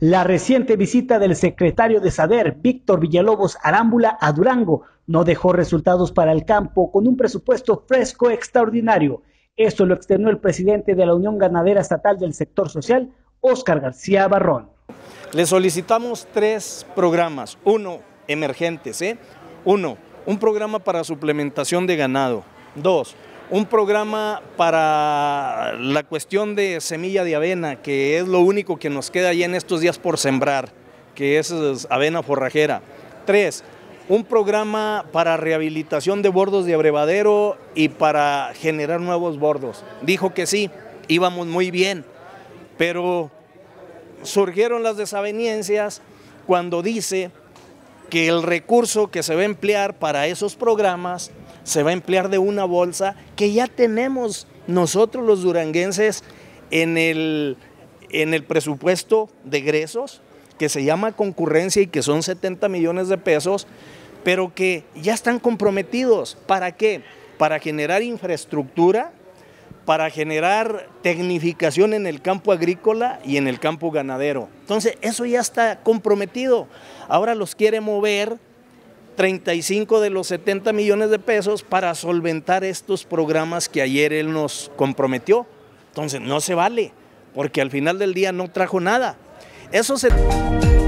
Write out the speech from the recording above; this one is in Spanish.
La reciente visita del secretario de SADER, Víctor Villalobos Arámbula, a Durango no dejó resultados para el campo con un presupuesto fresco extraordinario. Esto lo externó el presidente de la Unión Ganadera Estatal del Sector Social, Óscar García Barrón. Le solicitamos tres programas, uno, emergentes, ¿eh? uno, un programa para suplementación de ganado, dos, un programa para la cuestión de semilla de avena, que es lo único que nos queda allí en estos días por sembrar, que es avena forrajera. Tres, un programa para rehabilitación de bordos de abrevadero y para generar nuevos bordos. Dijo que sí, íbamos muy bien, pero surgieron las desavenencias cuando dice que el recurso que se va a emplear para esos programas se va a emplear de una bolsa que ya tenemos nosotros los duranguenses en el, en el presupuesto de egresos, que se llama concurrencia y que son 70 millones de pesos, pero que ya están comprometidos. ¿Para qué? Para generar infraestructura, para generar tecnificación en el campo agrícola y en el campo ganadero. Entonces, eso ya está comprometido. Ahora los quiere mover 35 de los 70 millones de pesos para solventar estos programas que ayer él nos comprometió. Entonces, no se vale, porque al final del día no trajo nada. Eso se...